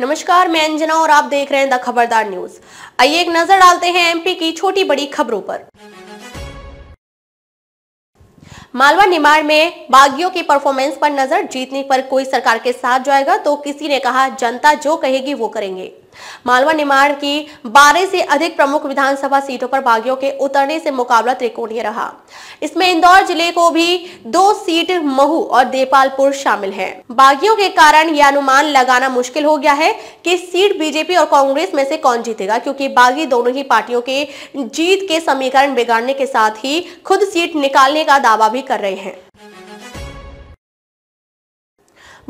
नमस्कार मैं अंजना और आप देख रहे हैं द खबरदार न्यूज आइए एक नजर डालते हैं एमपी की छोटी बड़ी खबरों पर मालवा निमाड़ में बागियों की परफॉर्मेंस पर नजर जीतने पर कोई सरकार के साथ जाएगा तो किसी ने कहा जनता जो कहेगी वो करेंगे मालवा निमाण की बारह से अधिक प्रमुख विधानसभा सीटों पर बागियों के उतरने से मुकाबला त्रिकोणीय रहा इसमें इंदौर जिले को भी दो सीट महू और देपालपुर शामिल है बागियों के कारण यह अनुमान लगाना मुश्किल हो गया है कि सीट बीजेपी और कांग्रेस में से कौन जीतेगा क्योंकि बागी दोनों ही पार्टियों के जीत के समीकरण बिगाड़ने के साथ ही खुद सीट निकालने का दावा भी कर रहे हैं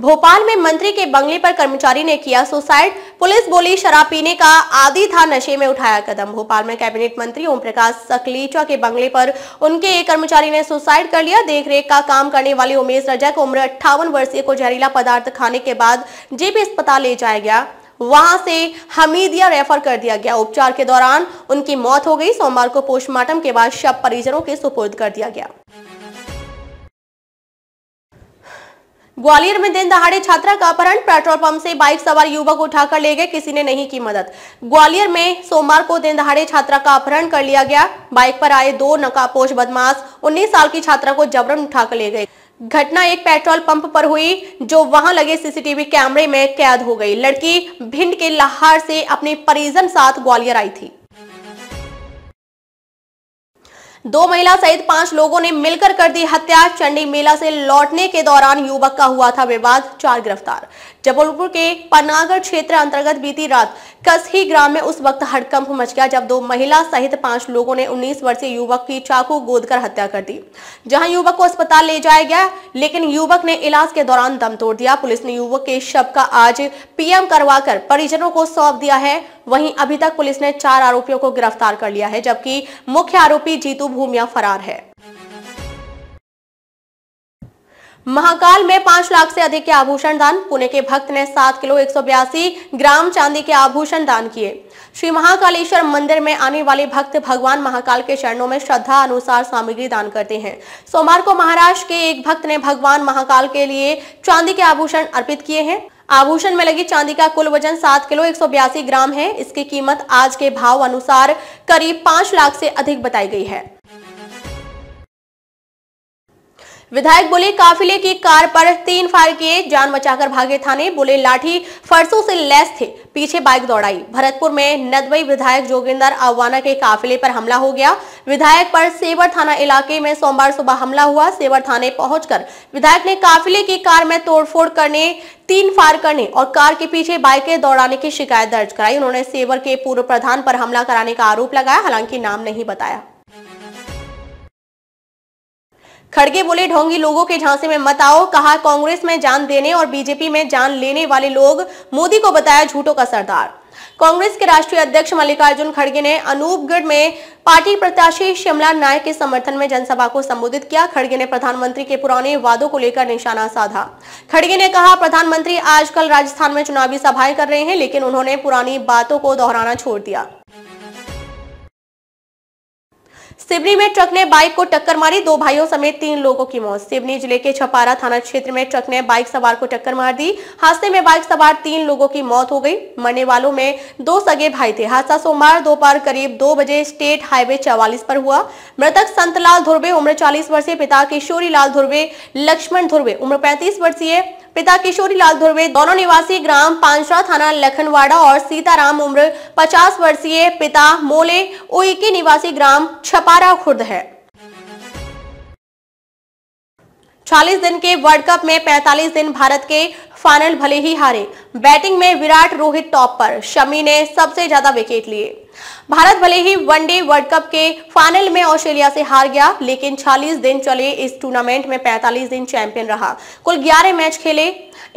भोपाल में मंत्री के बंगले पर कर्मचारी ने किया सुसाइड पुलिस बोली शराब पीने का आदि था नशे में उठाया कदम भोपाल में कैबिनेट मंत्री ओम प्रकाश सकलीचा के बंगले पर उनके एक कर्मचारी ने सुसाइड कर लिया देखरेख का काम करने वाले उमेश रजक उम्र अट्ठावन वर्षीय को जहरीला पदार्थ खाने के बाद जेपी अस्पताल ले जाया गया वहां से हमीदिया रेफर कर दिया गया उपचार के दौरान उनकी मौत हो गई सोमवार को पोस्टमार्टम के बाद शव परिजनों के सुपुर्द कर दिया गया ग्वालियर में दिन दहाड़े छात्रा का अपहरण पेट्रोल पंप से बाइक सवार युवक उठाकर ले गए किसी ने नहीं की मदद ग्वालियर में सोमवार को दिन दहाड़े छात्रा का अपहरण कर लिया गया बाइक पर आए दो नकापोश बदमाश 19 साल की छात्रा को जबरन उठाकर ले गए घटना एक पेट्रोल पंप पर हुई जो वहां लगे सीसीटीवी कैमरे में कैद हो गई लड़की भिंड के लहार से अपने परिजन साथ ग्वालियर आई थी दो महिला सहित पांच लोगों ने मिलकर कर दी हत्या चंडी मेला से लौटने के दौरान युवक का हुआ था विवाद चार गिरफ्तार जबलपुर के पन्नागढ़ क्षेत्र अंतर्गत बीती रात कसही ग्राम में उस वक्त हड़कंप मच गया जब दो महिला सहित पांच लोगों ने 19 वर्षीय युवक की चाकू गोद कर हत्या कर दी जहां युवक को अस्पताल ले जाया गया लेकिन युवक ने इलाज के दौरान दम तोड़ दिया पुलिस ने युवक के शव का आज पीएम करवाकर परिजनों को सौंप दिया है वहीं अभी तक पुलिस ने चार आरोपियों को गिरफ्तार कर लिया है जबकि मुख्य आरोपी जीतू भूमिया फरार है महाकाल में पांच लाख से अधिक के आभूषण दान पुणे के भक्त ने सात किलो एक ग्राम चांदी के आभूषण दान किए श्री महाकालेश्वर मंदिर में आने वाले भक्त भगवान महाकाल के चरणों में श्रद्धा अनुसार सामग्री दान करते हैं सोमवार को महाराष्ट्र के एक भक्त ने भगवान महाकाल के लिए चांदी के आभूषण अर्पित किए हैं आभूषण में लगी चांदी का कुल वजन सात किलो एक ग्राम है इसकी कीमत आज के भाव अनुसार करीब पांच लाख से अधिक बताई गई है विधायक बोले काफिले की कार पर तीन फायर किए जान बचाकर भागे थाने बोले लाठी फरसों से लैस थे पीछे बाइक दौड़ाई भरतपुर में नदवई विधायक जोगिंदर अवाना के काफिले पर हमला हो गया विधायक पर सेवर थाना इलाके में सोमवार सुबह हमला हुआ सेवर थाने पहुंचकर विधायक ने काफिले की कार में तोड़फोड़ करने तीन फायर करने और कार के पीछे बाइकें दौड़ाने की शिकायत दर्ज कराई उन्होंने सेवर के पूर्व प्रधान पर हमला कराने का आरोप लगाया हालांकि नाम नहीं बताया खड़गे बोले ढोंगी लोगों के झांसे में मत आओ कहा कांग्रेस में जान देने और बीजेपी में जान लेने वाले लोग मोदी को बताया झूठों का सरदार कांग्रेस के राष्ट्रीय अध्यक्ष मल्लिकार्जुन खड़गे ने अनूपगढ़ में पार्टी प्रत्याशी शिमला नायक के समर्थन में जनसभा को संबोधित किया खड़गे ने प्रधानमंत्री के पुराने वादों को लेकर निशाना साधा खड़गे ने कहा प्रधानमंत्री आजकल राजस्थान में चुनावी सभाएं कर रहे हैं लेकिन उन्होंने पुरानी बातों को दोहराना छोड़ दिया सिवनी में ट्रक ने बाइक को टक्कर मारी दो भाइयों समेत तीन लोगों की मौत सिवनी जिले के छपारा थाना क्षेत्र में ट्रक ने बाइक सवार को टक्कर मार दी हादसे में बाइक सवार तीन लोगों की मौत हो गई मरने वालों में दो सगे भाई थे हादसा सोमवार दोपहर करीब दो बजे स्टेट हाईवे चौवालीस पर हुआ मृतक संतलाल धुर्वे उम्र चालीस वर्षीय पिता किशोरी लाल धुर्वे लक्ष्मण धुर्वे उम्र पैंतीस वर्षीय पिता किशोरी लाल धुर्वे दोनों निवासी ग्राम पांचरा थाना लखनवाड़ा और सीताराम उम्र 50 वर्षीय पिता मोले ओइके निवासी ग्राम छपारा खुर्द है 40 दिन के वर्ल्ड कप में 45 दिन भारत के फाइनल भले ही हारे बैटिंग में विराट रोहित टॉप पर शमी ने सबसे ज्यादा विकेट लिए भारत भले ही वनडे वर्ल्ड कप के फाइनल में ऑस्ट्रेलिया से हार गया लेकिन 40 दिन चले इस टूर्नामेंट में 45 दिन चैंपियन रहा कुल 11 मैच खेले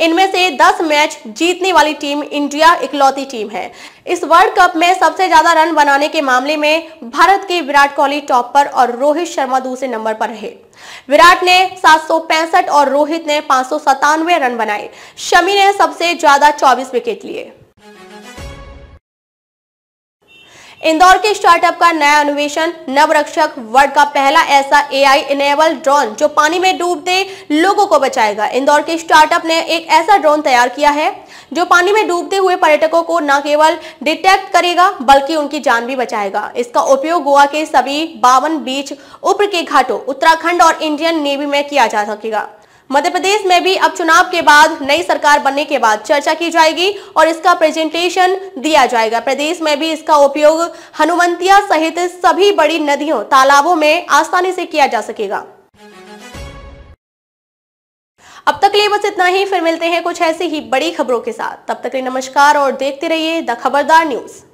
इनमें से 10 मैच जीतने वाली टीम इंडिया इकलौती टीम है इस वर्ल्ड कप में सबसे ज्यादा रन बनाने के मामले में भारत के विराट कोहली टॉप पर और रोहित शर्मा दूसरे नंबर पर रहे विराट ने सात और रोहित ने पांच रन बनाए शमी ने सबसे ज्यादा चौबीस विकेट लिए इंदौर के स्टार्टअप का नया अन्वेषण नवरक्षक वर्ग का पहला ऐसा एआई इनेबल ड्रोन जो पानी में डूबते लोगों को बचाएगा इंदौर के स्टार्टअप ने एक ऐसा ड्रोन तैयार किया है जो पानी में डूबते हुए पर्यटकों को न केवल डिटेक्ट करेगा बल्कि उनकी जान भी बचाएगा इसका उपयोग गोवा के सभी बावन बीच उप्र के घाटों उत्तराखंड और इंडियन नेवी में किया जा सकेगा मध्य प्रदेश में भी अब चुनाव के बाद नई सरकार बनने के बाद चर्चा की जाएगी और इसका प्रेजेंटेशन दिया जाएगा प्रदेश में भी इसका उपयोग हनुमंतिया सहित सभी बड़ी नदियों तालाबों में आसानी से किया जा सकेगा अब तक लिए बस इतना ही फिर मिलते हैं कुछ ऐसी ही बड़ी खबरों के साथ तब तक लिए नमस्कार और देखते रहिए द खबरदार न्यूज़